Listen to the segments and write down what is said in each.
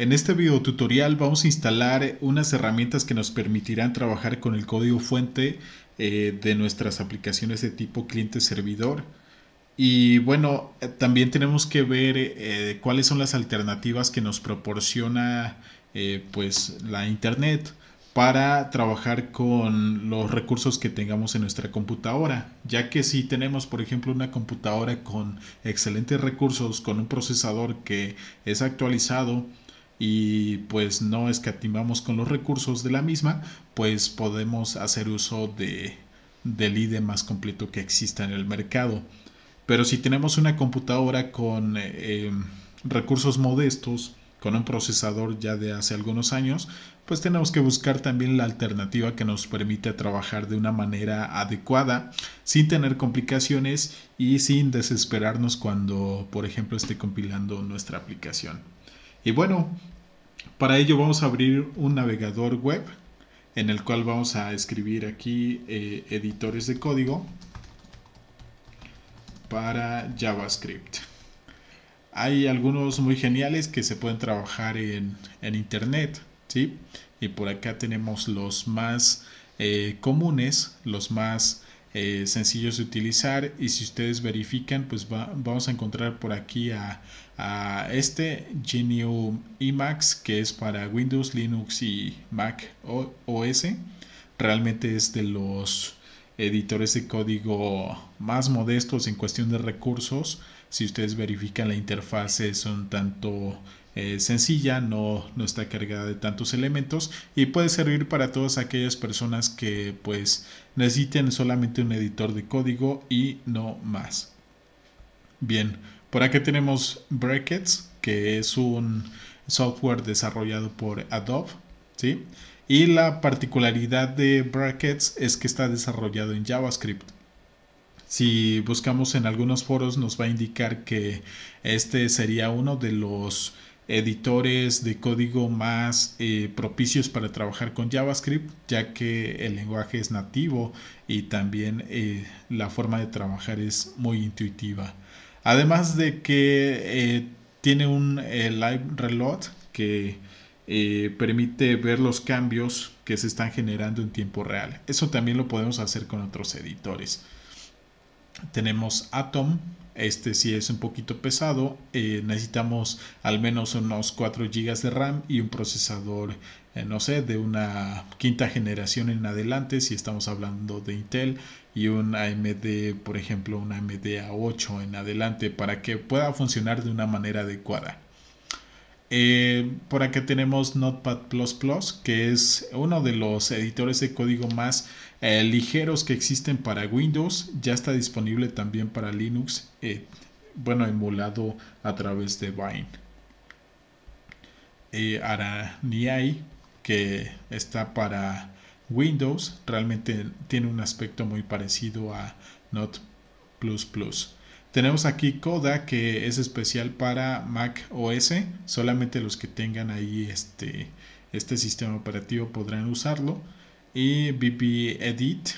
En este video tutorial vamos a instalar unas herramientas que nos permitirán trabajar con el código fuente eh, de nuestras aplicaciones de tipo cliente-servidor. Y bueno, eh, también tenemos que ver eh, cuáles son las alternativas que nos proporciona pues la internet para trabajar con los recursos que tengamos en nuestra computadora, ya que si tenemos, por ejemplo, una computadora con excelentes recursos, con un procesador que es actualizado, y pues no escatimamos con los recursos de la misma, pues podemos hacer uso de, del IDE más completo que exista en el mercado. Pero si tenemos una computadora con em, recursos modestos, con un procesador ya de hace algunos años, pues tenemos que buscar también la alternativa que nos permite trabajar de una manera adecuada, sin tener complicaciones y sin desesperarnos cuando, por ejemplo, esté compilando nuestra aplicación. Y bueno, para ello vamos a abrir un navegador web en el cual vamos a escribir aquí eh, editores de código para JavaScript. Hay algunos muy geniales que se pueden trabajar en, Internet, ¿sí? Y por acá tenemos los más eh, comunes, los más eh, sencillos de utilizar y si ustedes verifican, pues vamos a encontrar por aquí a este genio Emacs que es para Windows, Linux y Mac OS. Realmente es de los editores de código más modestos en cuestión de recursos. Si ustedes verifican la interfaz es un tanto eh, sencilla, no, no está cargada de tantos elementos y puede servir para todas aquellas personas que pues necesiten solamente un editor de código y no más. Bien, por aquí tenemos Brackets, que es un software desarrollado por Adobe, Y la particularidad de Brackets es que está desarrollado en JavaScript. Si buscamos en algunos foros nos va a indicar que este sería uno de los editores de código más eh, propicios para trabajar con JavaScript, ya que el lenguaje es nativo y también eh, la forma de trabajar es muy intuitiva. Además de que eh, tiene un eh, live reload que eh, permite ver los cambios que se están generando en tiempo real. Eso también lo podemos hacer con otros editores. Tenemos Atom, este si es un poquito pesado. Eh, necesitamos al menos unos 4 GB de RAM y un procesador, eh, no sé, de una quinta generación en adelante. Si estamos hablando de Intel y un AMD, por ejemplo, un AMD A8 en adelante para que pueda funcionar de una manera adecuada. Eh, por acá tenemos Notepad que es uno de los editores de código más eh, ligeros que existen para Windows. Ya está disponible también para Linux, eh, bueno, emulado a través de Vine. Araniai, que está para Windows, realmente tiene un aspecto muy parecido a Notepad++. Tenemos aquí Coda que es especial para Mac OS, solamente los que tengan ahí este, este sistema operativo podrán usarlo. Y BB Edit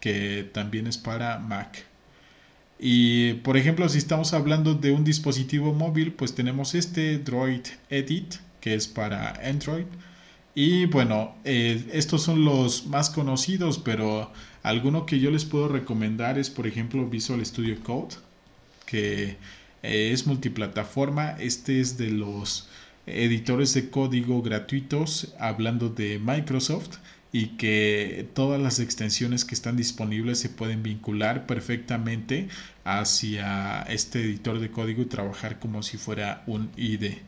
que también es para Mac. Y por ejemplo, si estamos hablando de un dispositivo móvil, pues tenemos este Droid Edit que es para Android. Y bueno, eh, estos son los más conocidos, pero alguno que yo les puedo recomendar es por ejemplo Visual Studio Code que eh, es multiplataforma. Este es de los editores de código gratuitos, hablando de Microsoft, y que todas las extensiones que están disponibles se pueden vincular perfectamente hacia este editor de código y trabajar como si fuera un IDE.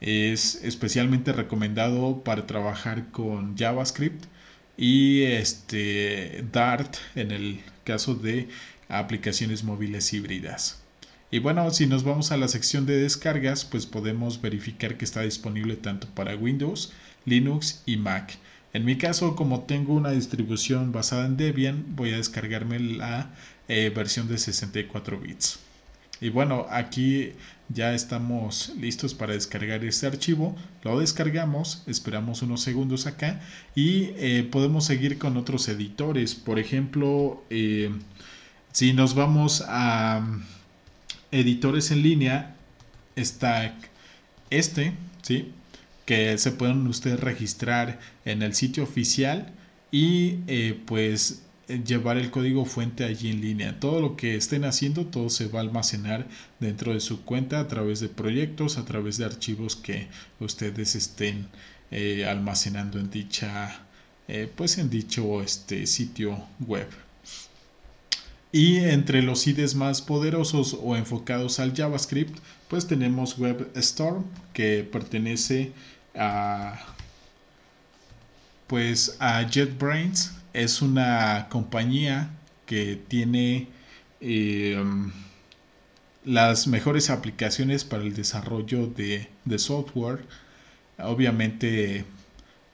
Es especialmente recomendado para trabajar con JavaScript y este Dart en el caso de aplicaciones móviles híbridas. Y bueno, si nos vamos a la sección de descargas, pues podemos verificar que está disponible tanto para Windows, Linux y Mac. En mi caso, como tengo una distribución basada en Debian, voy a descargarme la eh, versión de 64 bits. Y bueno, aquí ya estamos listos para descargar este archivo. Lo descargamos, esperamos unos segundos acá y eh, podemos seguir con otros editores. Por ejemplo, eh, si nos vamos a editores en línea está este, ¿sí? Que se pueden ustedes registrar en el sitio oficial y eh, pues llevar el código fuente allí en línea. Todo lo que estén haciendo, todo se va a almacenar dentro de su cuenta a través de proyectos, a través de archivos que ustedes estén eh, almacenando en dicha, eh, pues en dicho este sitio web. Y entre los IDEs más poderosos o enfocados al JavaScript, pues tenemos WebStorm, que pertenece a, pues, a JetBrains. Es una compañía que tiene em, las mejores aplicaciones para el desarrollo de, de software. Obviamente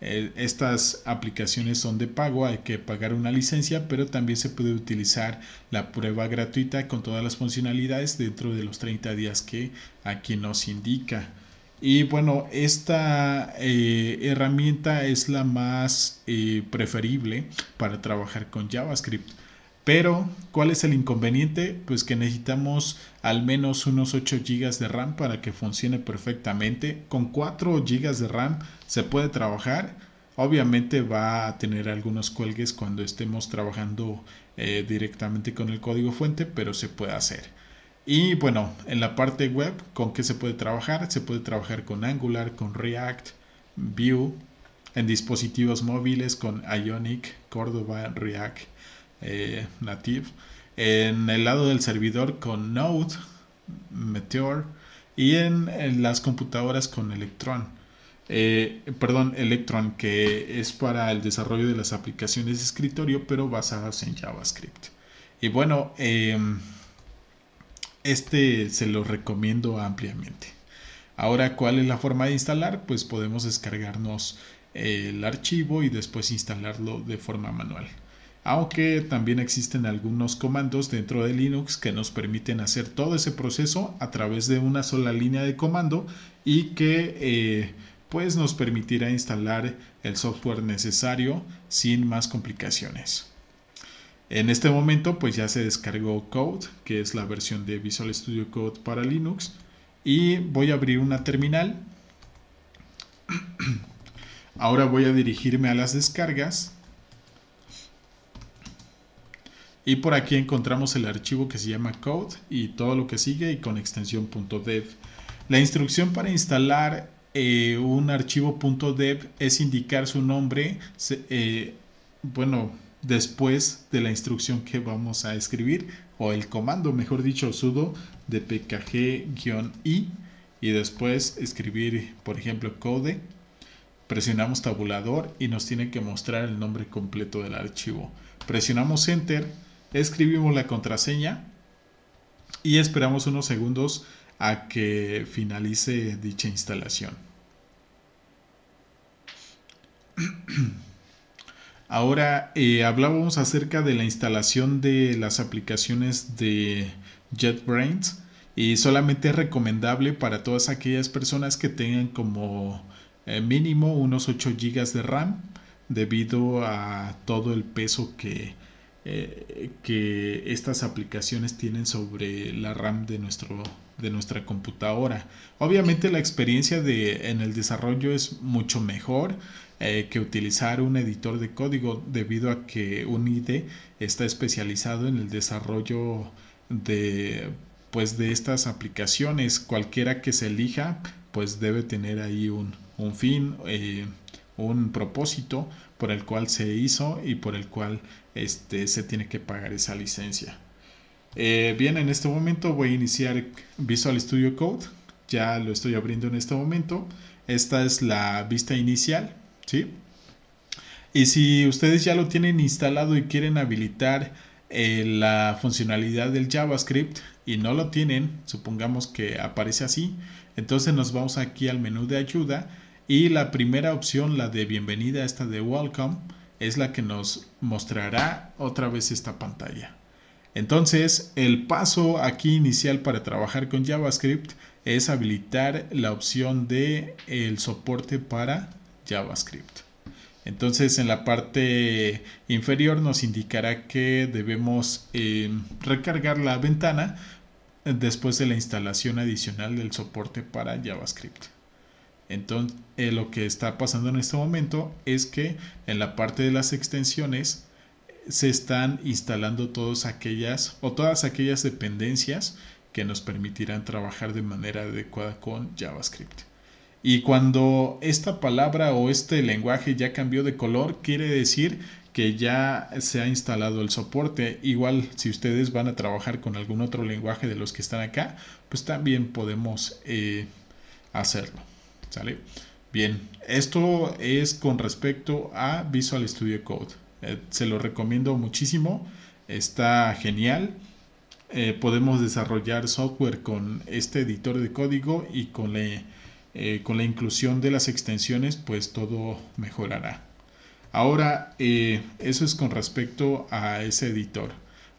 eh, estas aplicaciones son de pago, hay que pagar una licencia, pero también se puede utilizar la prueba gratuita con todas las funcionalidades dentro de los 30 días que aquí nos indica. Y bueno, esta eh, herramienta es la más eh, preferible para trabajar con JavaScript pero, ¿cuál es el inconveniente? Pues que necesitamos al menos unos 8 GB de RAM para que funcione perfectamente. Con 4 GB de RAM se puede trabajar. Obviamente va a tener algunos cuelgues cuando estemos trabajando eh, directamente con el código fuente, pero se puede hacer. Y bueno, en la parte web, ¿con qué se puede trabajar? Se puede trabajar con Angular, con React, Vue, en dispositivos móviles con Ionic, Cordova, React native. Eh, en el lado del servidor con Node, Meteor. Y en, las computadoras con Electron. Eh, perdón, Electron, que es para el desarrollo de las aplicaciones de escritorio, pero basadas en JavaScript. Y bueno, em, este se lo recomiendo ampliamente. Ahora, ¿cuál es la forma de instalar? Pues podemos descargarnos el archivo y después instalarlo de forma manual aunque también existen algunos comandos dentro de Linux que nos permiten hacer todo ese proceso a través de una sola línea de comando y que eh, pues nos permitirá instalar el software necesario sin más complicaciones. En este momento pues ya se descargó Code, que es la versión de Visual Studio Code para Linux y voy a abrir una terminal. Ahora voy a dirigirme a las descargas Y por aquí encontramos el archivo que se llama code y todo lo que sigue y con extensión .dev. La instrucción para instalar eh, un archivo .dev es indicar su nombre, eh, bueno, después de la instrucción que vamos a escribir o el comando, mejor dicho, sudo de pkg-i y después escribir, por ejemplo, code. Presionamos tabulador y nos tiene que mostrar el nombre completo del archivo. Presionamos enter escribimos la contraseña y esperamos unos segundos a que finalice dicha instalación. Ahora eh, hablábamos acerca de la instalación de las aplicaciones de JetBrains y solamente es recomendable para todas aquellas personas que tengan como eh, mínimo unos 8 GB de RAM debido a todo el peso que eh, que estas aplicaciones tienen sobre la RAM de, nuestro, de nuestra computadora. Obviamente la experiencia de, en el desarrollo es mucho mejor eh, que utilizar un editor de código debido a que un IDE está especializado en el desarrollo de pues de estas aplicaciones cualquiera que se elija pues debe tener ahí un, fin eh, un propósito por el cual se hizo y por el cual este, se tiene que pagar esa licencia. Eh, bien, en este momento voy a iniciar Visual Studio Code. Ya lo estoy abriendo en este momento. Esta es la vista inicial, ¿sí? Y si ustedes ya lo tienen instalado y quieren habilitar eh, la funcionalidad del JavaScript y no lo tienen, supongamos que aparece así, entonces nos vamos aquí al menú de ayuda y la primera opción, la de bienvenida, esta de welcome, es la que nos mostrará otra vez esta pantalla. Entonces, el paso aquí inicial para trabajar con JavaScript es habilitar la opción de el soporte para JavaScript. Entonces, en la parte inferior nos indicará que debemos em, recargar la ventana después de la instalación adicional del soporte para JavaScript. Entonces, eh, lo que está pasando en este momento es que en la parte de las extensiones se están instalando todas aquellas o todas aquellas dependencias que nos permitirán trabajar de manera adecuada con JavaScript. Y cuando esta palabra o este lenguaje ya cambió de color, quiere decir que ya se ha instalado el soporte. Igual si ustedes van a trabajar con algún otro lenguaje de los que están acá, pues también podemos eh, hacerlo. ¿Sale? Bien, esto es con respecto a Visual Studio Code. Eh, se lo recomiendo muchísimo, está genial. Eh, podemos desarrollar software con este editor de código y con eh, con la inclusión de las extensiones, pues todo mejorará. Ahora, eso es con respecto a ese editor.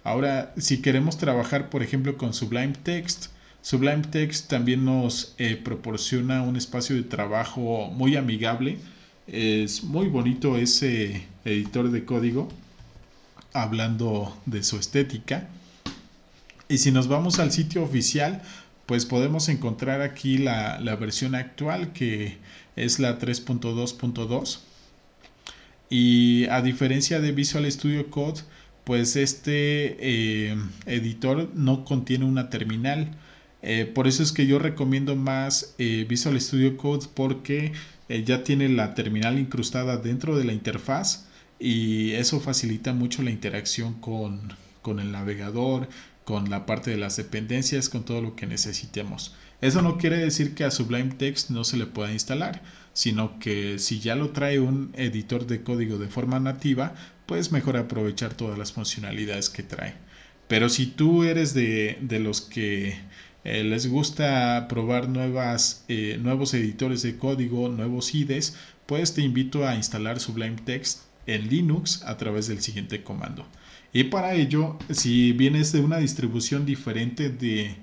Ahora, si queremos trabajar, por ejemplo, con Sublime Text, Sublime Text también nos eh, proporciona un espacio de trabajo muy amigable. Es muy bonito ese editor de código, hablando de su estética. Y si nos vamos al sitio oficial, pues podemos encontrar aquí la, versión actual que es la 3.2.2. Y a diferencia de Visual Studio Code, pues este eh, editor no contiene una terminal eh, por eso es que yo recomiendo más eh, Visual Studio Code porque eh, ya tiene la terminal incrustada dentro de la interfaz y eso facilita mucho la interacción con, el navegador, con la parte de las dependencias, con todo lo que necesitemos. Eso no quiere decir que a Sublime Text no se le pueda instalar, sino que si ya lo trae un editor de código de forma nativa, pues mejor aprovechar todas las funcionalidades que trae. Pero si tú eres de los que eh, les gusta probar nuevas, eh, nuevos editores de código, nuevos IDEs, pues te invito a instalar Sublime Text en Linux a través del siguiente comando. Y para ello, si vienes de una distribución diferente de,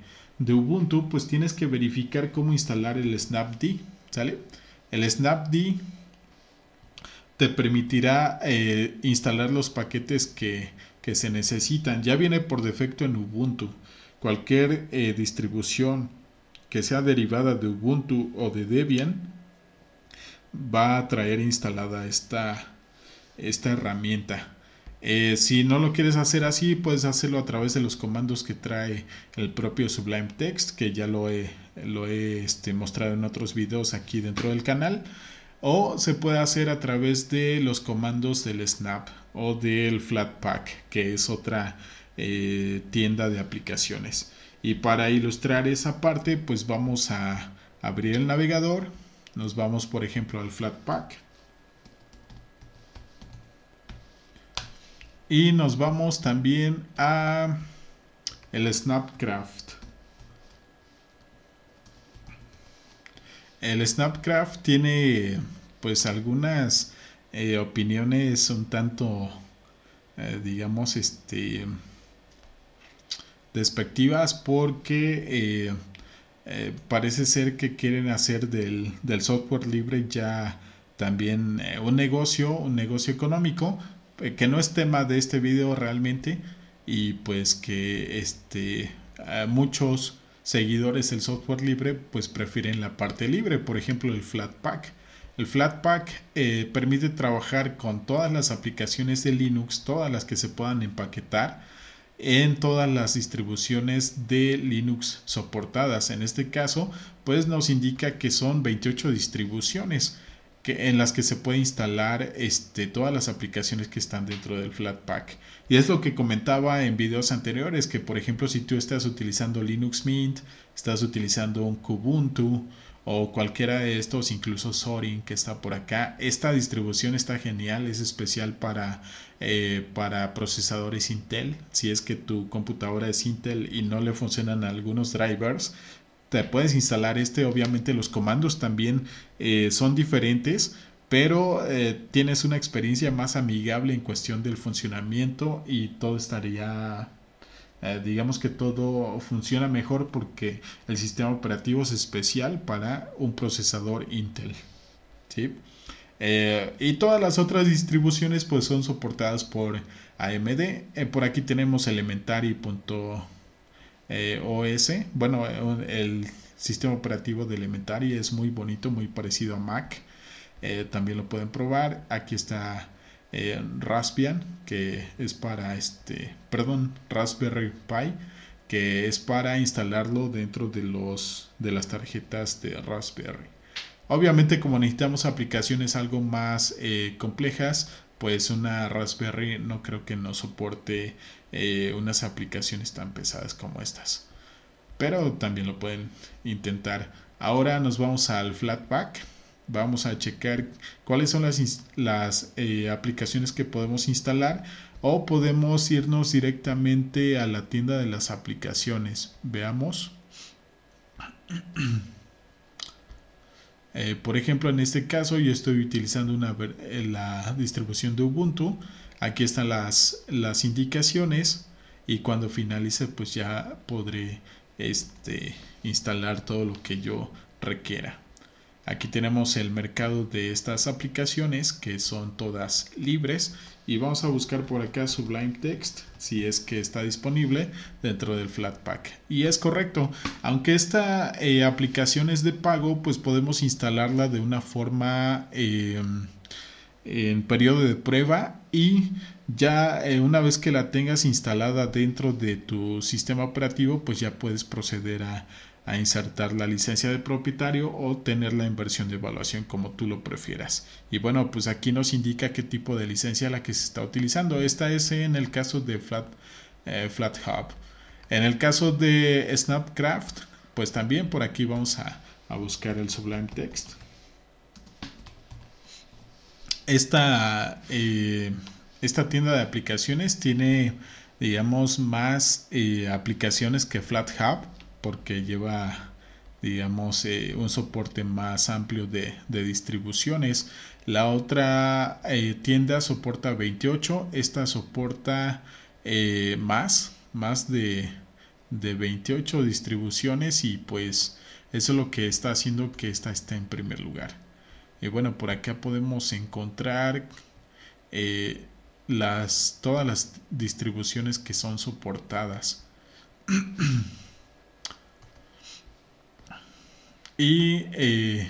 Ubuntu, pues tienes que verificar cómo instalar el snapd, ¿sale? El snapd te permitirá eh, instalar los paquetes que se necesitan. Ya viene por defecto en Ubuntu cualquier eh, distribución que sea derivada de Ubuntu o de Debian va a traer instalada esta, esta herramienta. Eh, si no lo quieres hacer así, puedes hacerlo a través de los comandos que trae el propio Sublime Text, que ya lo he, lo he este, mostrado en otros videos aquí dentro del canal. O se puede hacer a través de los comandos del Snap o del Flatpak, que es otra eh, tienda de aplicaciones. Y para ilustrar esa parte, pues vamos a abrir el navegador. Nos vamos, por ejemplo, al Flatpak. Y nos vamos también a el Snapcraft. El Snapcraft tiene pues algunas eh, opiniones un tanto, eh, digamos, este, despectivas porque eh, eh, parece ser que quieren hacer del, software libre ya también eh, un negocio, un negocio económico, que no es tema de este video realmente y pues que este, muchos seguidores del software libre pues prefieren la parte libre, por ejemplo el Flatpak. El Flatpak permite trabajar con todas las aplicaciones de Linux, todas las que se puedan empaquetar, en todas las distribuciones de Linux soportadas. En este caso, pues nos indica que son 28 distribuciones que, en las que se puede instalar este, todas las aplicaciones que están dentro del Flatpak. Y es lo que comentaba en videos anteriores, que por ejemplo si tú estás utilizando Linux Mint, estás utilizando un Kubuntu, o cualquiera de estos, incluso Sorin que está por acá. Esta distribución está genial, es especial para, eh, para procesadores Intel. Si es que tu computadora es Intel y no le funcionan algunos drivers, te puedes instalar este. Obviamente los comandos también eh, son diferentes. Pero eh, tienes una experiencia más amigable en cuestión del funcionamiento y todo estaría eh, digamos que todo funciona mejor porque el sistema operativo es especial para un procesador Intel. Eh, y todas las otras distribuciones pues son soportadas por AMD. Eh, por aquí tenemos elementary.os. bueno, el sistema operativo de Elementary es muy bonito, muy parecido a Mac. también lo pueden probar. Aquí está eh, Raspbian, que es para este, perdón, Raspberry Pi, que es para instalarlo dentro de, los, de las tarjetas de Raspberry. Obviamente como necesitamos aplicaciones algo más eh, complejas, pues una Raspberry no creo que no soporte eh, unas aplicaciones tan pesadas como estas. Pero también lo pueden intentar. Ahora nos vamos al Flatpak Vamos a checar cuáles son las, eh, aplicaciones que podemos instalar o podemos irnos directamente a la tienda de las aplicaciones. Veamos. Eh, por ejemplo, en este caso yo estoy utilizando una, eh, la distribución de Ubuntu. Aquí están las, las indicaciones y cuando finalice pues ya podré este, instalar todo lo que yo requiera. Aquí tenemos el mercado de estas aplicaciones que son todas libres y vamos a buscar por acá Sublime Text si es que está disponible dentro del Flatpak. Y es correcto, aunque esta eh, aplicación es de pago, pues podemos instalarla de una forma em, en periodo de prueba y ya eh, una vez que la tengas instalada dentro de tu sistema operativo, pues ya puedes proceder a a insertar la licencia de propietario o tener la inversión de evaluación como tú lo prefieras. Y bueno, pues aquí nos indica qué tipo de licencia la que se está utilizando. Esta es en el caso de Flat, eh, En el caso de Snapcraft, pues también por aquí vamos a, buscar el Sublime Text. Esta, eh, esta tienda de aplicaciones tiene, digamos, más eh, aplicaciones que FlatHub porque lleva digamos, eh, un soporte más amplio de, distribuciones. La otra eh, tienda soporta 28, esta soporta eh, más, más de, 28 distribuciones y pues eso es lo que está haciendo que esta esté en primer lugar. Y bueno, por acá podemos encontrar las, todas las distribuciones que son soportadas. Y eh,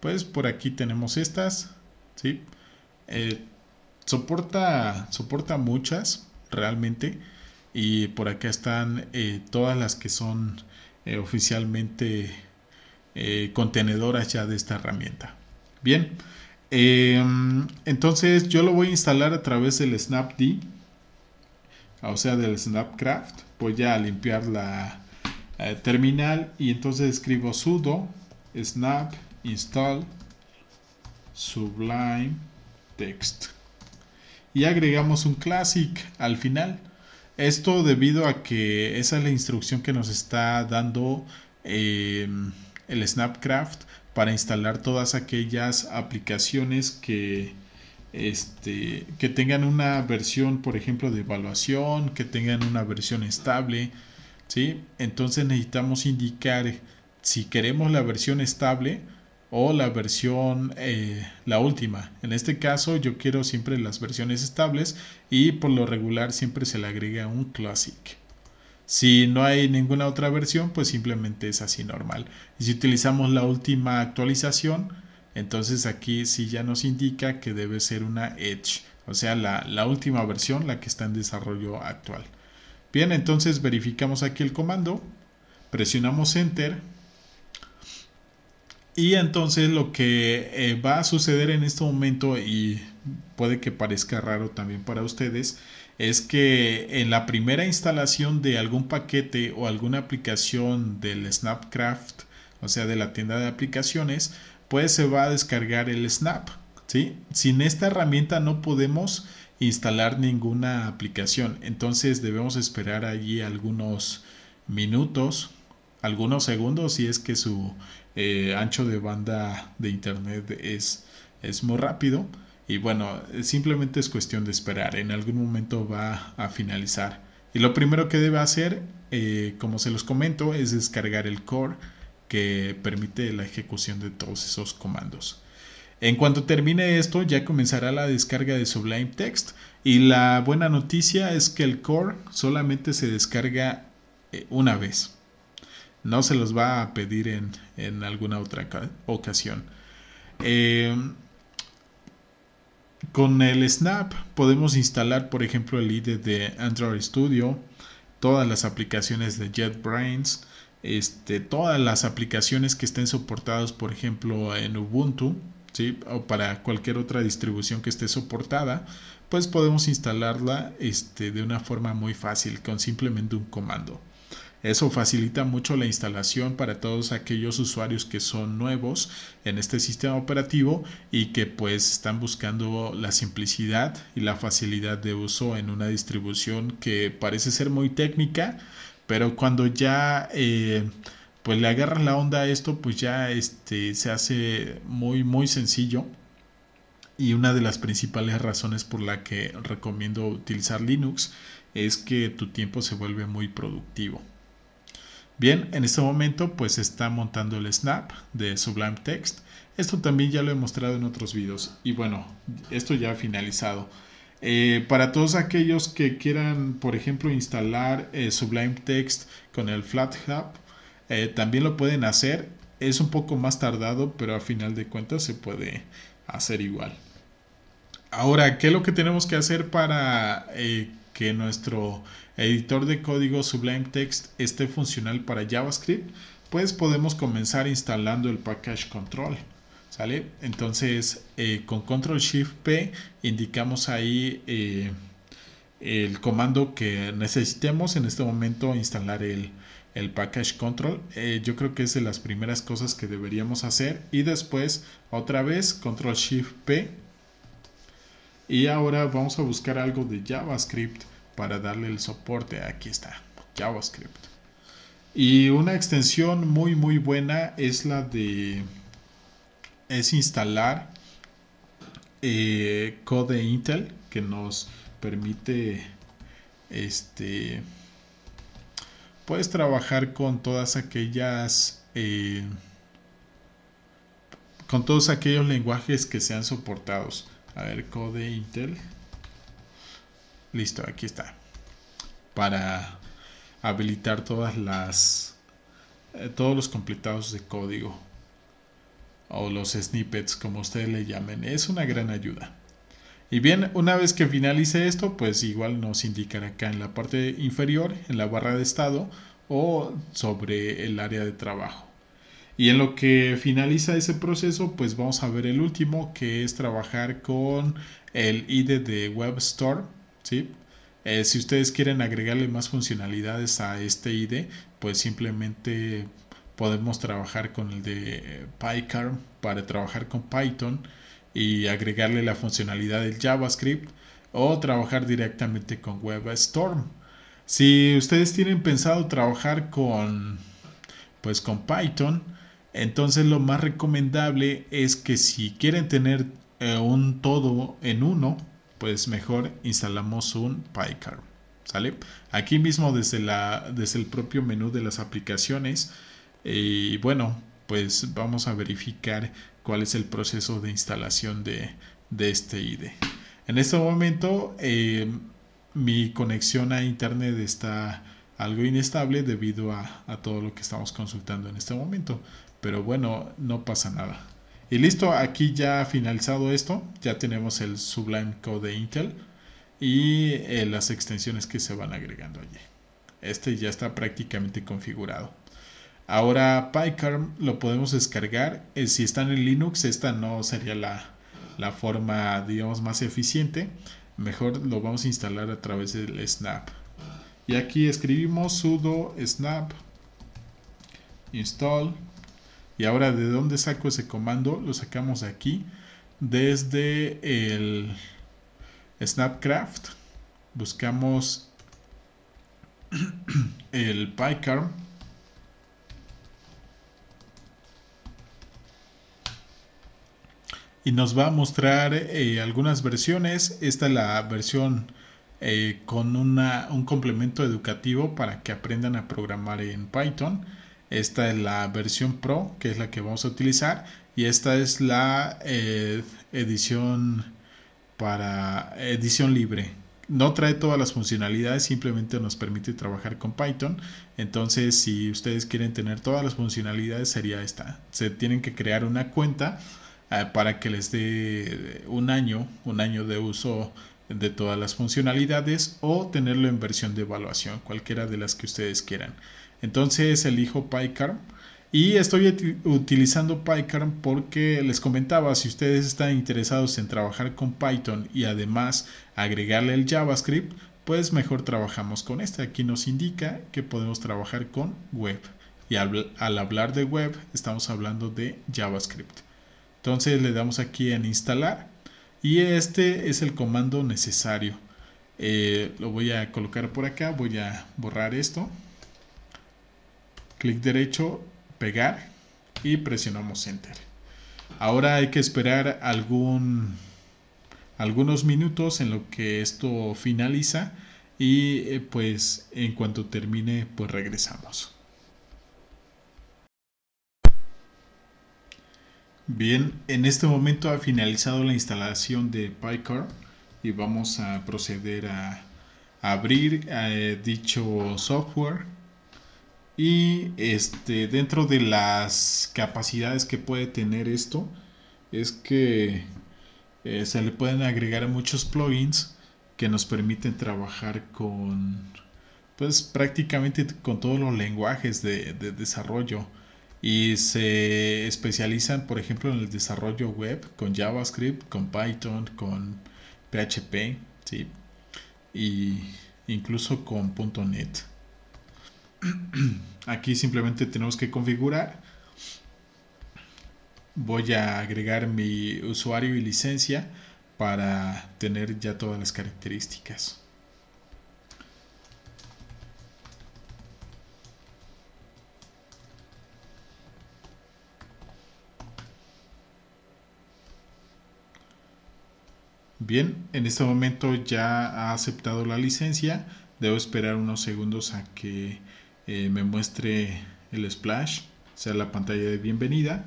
pues por aquí tenemos estas, ¿sí? Eh, soporta, soporta muchas realmente. Y por acá están eh, todas las que son oficialmente contenedoras ya de esta herramienta. Bien, em, entonces yo lo voy a instalar a través del SnapD, o sea del SnapCraft. Voy a limpiar la, eh, terminal y entonces escribo sudo snap install sublime text y agregamos un classic al final esto debido a que esa es la instrucción que nos está dando em, el Snapcraft para instalar todas aquellas aplicaciones que, este, que tengan una versión, por ejemplo, de evaluación, que tengan una versión estable, entonces necesitamos indicar si queremos la versión estable o la versión, eh, la última. En este caso yo quiero siempre las versiones estables y por lo regular siempre se le agrega un classic. Si no hay ninguna otra versión, pues simplemente es así normal. Y si utilizamos la última actualización, entonces aquí sí ya nos indica que debe ser una Edge, o sea, la última versión, la que está en desarrollo actual. Bien, entonces verificamos aquí el comando, presionamos Enter y entonces lo que eh, va a suceder en este momento y puede que parezca raro también para ustedes es que en la primera instalación de algún paquete o alguna aplicación del Snapcraft, o sea, de la tienda de aplicaciones, pues se va a descargar el Snap, ¿sí? Sin esta herramienta no podemos instalar ninguna aplicación. Entonces debemos esperar allí algunos minutos, algunos segundos si es que su eh, ancho de banda de internet es, es muy rápido. Y bueno, simplemente es cuestión de esperar. En algún momento va a finalizar. Y lo primero que debe hacer, eh, como se los comento, es descargar el core que permite la ejecución de todos esos comandos. En cuanto termine esto, ya comenzará la descarga de Sublime Text. Y la buena noticia es que el core solamente se descarga eh, una vez. No se los va a pedir en, alguna otra ocasión. Em, con el Snap podemos instalar, por ejemplo, el IDE de Android Studio, todas las aplicaciones de JetBrains, este, todas las aplicaciones que estén soportadas, por ejemplo, en Ubuntu o para cualquier otra distribución que esté soportada, pues podemos instalarla este, de una forma muy fácil con simplemente un comando. Eso facilita mucho la instalación para todos aquellos usuarios que son nuevos en este sistema operativo y que pues están buscando la simplicidad y la facilidad de uso en una distribución que parece ser muy técnica, pero cuando ya eh, pues le agarran la onda a esto, pues ya este, se hace muy, muy sencillo. Y una de las principales razones por la que recomiendo utilizar Linux es que tu tiempo se vuelve muy productivo. Bien, en este momento pues está montando el snap de Sublime Text. Esto también ya lo he mostrado en otros videos. Y bueno, esto ya ha finalizado. Eh, para todos aquellos que quieran, por ejemplo, instalar eh, Sublime Text con el FlatHub, eh, también lo pueden hacer. Es un poco más tardado, pero a final de cuentas se puede hacer igual. Ahora, ¿qué es lo que tenemos que hacer para eh, que nuestro editor de código Sublime Text esté funcional para JavaScript? Pues podemos comenzar instalando el package control. ¿Sale? Entonces, eh, con Control Shift P indicamos ahí el comando que necesitemos en este momento instalar el, el package control. Eh, yo creo que es de las primeras cosas que deberíamos hacer. Y después, otra vez, control shift P. Y ahora vamos a buscar algo de JavaScript para darle el soporte. Aquí está, JavaScript. Y una extensión muy muy buena es la de es instalar eh, code Intel que nos permite este puedes trabajar con todas aquellas... Eh, con todos aquellos lenguajes que sean soportados. A ver, code Intel. Listo, aquí está. Para habilitar todas las eh, todos los completados de código o los snippets como ustedes le llamen. Es una gran ayuda. Y bien, una vez que finalice esto, pues igual nos indicará acá en la parte inferior, en la barra de estado o sobre el área de trabajo. Y en lo que finaliza ese proceso, pues vamos a ver el último, que es trabajar con el IDE de Web Store. Eh, si ustedes quieren agregarle más funcionalidades a este ID pues simplemente podemos trabajar con el de eh, Pycharm para trabajar con Python y agregarle la funcionalidad del JavaScript o trabajar directamente con WebStorm. Si ustedes tienen pensado trabajar con pues con Python, entonces lo más recomendable es que si quieren tener eh, un todo en uno, pues mejor instalamos un PyCharm. ¿Sale? Aquí mismo desde, la, desde el propio menú de las aplicaciones. Y bueno, pues vamos a verificar cuál es el proceso de instalación de, este IDE. En este momento em, mi conexión a internet está algo inestable debido a, todo lo que estamos consultando en este momento. Pero bueno, no pasa nada. Y listo, aquí ya ha finalizado esto, ya tenemos el Sublime Code de Intel y eh, las extensiones que se van agregando allí. Este ya está prácticamente configurado. Ahora PyCarm lo podemos descargar. Eh, si está en Linux, esta no sería la, forma, digamos, más eficiente. Mejor lo vamos a instalar a través del snap. Y aquí escribimos sudo snap install. Y ahora, ¿de dónde saco ese comando? Lo sacamos aquí desde el Snapcraft. Buscamos el PyCarm y nos va a mostrar eh, algunas versiones. Esta es la versión eh, con un complemento educativo para que aprendan a programar en Python. Esta es la versión Pro, que es la que vamos a utilizar. Y esta es la eh, edición para edición libre. No trae todas las funcionalidades, simplemente nos permite trabajar con Python. Entonces, si ustedes quieren tener todas las funcionalidades, sería esta. Se tienen que crear una cuenta eh, para que les dé eh, un año, un año de uso de todas las funcionalidades o tenerlo en versión de evaluación, cualquiera de las que ustedes quieran. Entonces elijo PyCarm y estoy utilizando PyCarm porque les comentaba, si ustedes están interesados en trabajar con Python y además agregarle el JavaScript, pues mejor trabajamos con este. Aquí nos indica que podemos trabajar con web. Y al hablar de web, estamos hablando de JavaScript. Entonces le damos aquí en instalar y este es el comando necesario. Eh, lo voy a colocar por acá, voy a borrar esto. Clic derecho, pegar y presionamos enter. Ahora hay que esperar algunos minutos en lo que esto finaliza y eh, pues en cuanto termine pues regresamos. Bien, en este momento ha finalizado la instalación de PyCar y vamos a proceder a abrir eh, dicho software y este, dentro de las capacidades que puede tener esto es que eh, se le pueden agregar muchos plugins que nos permiten trabajar con pues, prácticamente con todos los lenguajes de desarrollo y se especializan, por ejemplo, en el desarrollo web con JavaScript, con Python, con PHP, e y incluso con .NET. Aquí simplemente tenemos que configurar. Voy a agregar mi usuario y licencia para tener ya todas las características. Bien, en este momento ya ha aceptado la licencia. Debo esperar unos segundos a que eh, me muestre el splash, o sea, la pantalla de bienvenida.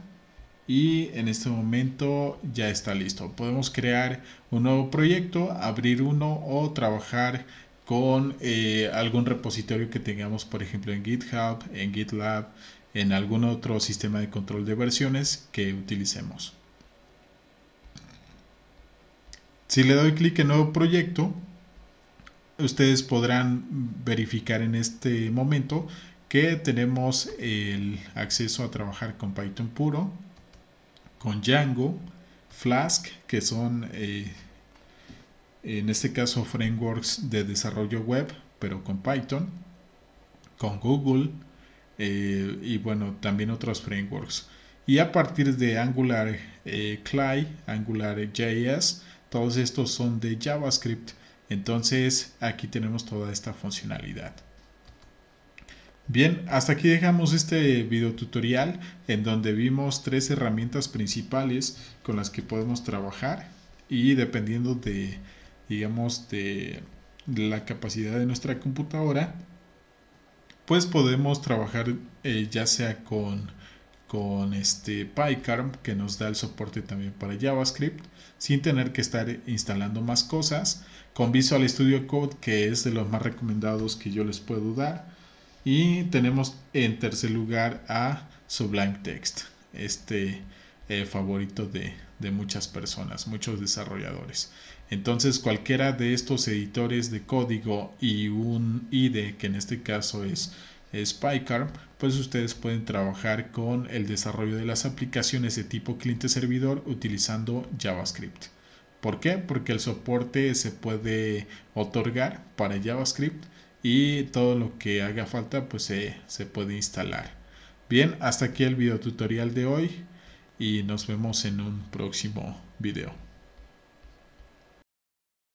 Y en este momento ya está listo. Podemos crear un nuevo proyecto, abrir uno o trabajar con eh, algún repositorio que tengamos, por ejemplo, en GitHub, en GitLab, en algún otro sistema de control de versiones que utilicemos. Si le doy clic en nuevo proyecto, ustedes podrán verificar en este momento que tenemos el acceso a trabajar con Python puro, con Django, Flask, que son eh, en este caso frameworks de desarrollo web, pero con Python, con Google eh, y bueno, también otros frameworks. Y a partir de Angular eh, CLI, JS. Todos estos son de JavaScript. Entonces aquí tenemos toda esta funcionalidad. Bien, hasta aquí dejamos este video tutorial en donde vimos tres herramientas principales con las que podemos trabajar y dependiendo de, digamos, de la capacidad de nuestra computadora, pues podemos trabajar eh, ya sea con con este PyCharm que nos da el soporte también para JavaScript sin tener que estar instalando más cosas con Visual Studio Code que es de los más recomendados que yo les puedo dar y tenemos en tercer lugar a Sublime Text este eh, favorito de, de muchas personas muchos desarrolladores entonces cualquiera de estos editores de código y un IDE que en este caso es Spycar, pues ustedes pueden trabajar con el desarrollo de las aplicaciones de tipo cliente-servidor utilizando JavaScript. ¿Por qué? Porque el soporte se puede otorgar para JavaScript y todo lo que haga falta pues se, se puede instalar. Bien, hasta aquí el video tutorial de hoy y nos vemos en un próximo video.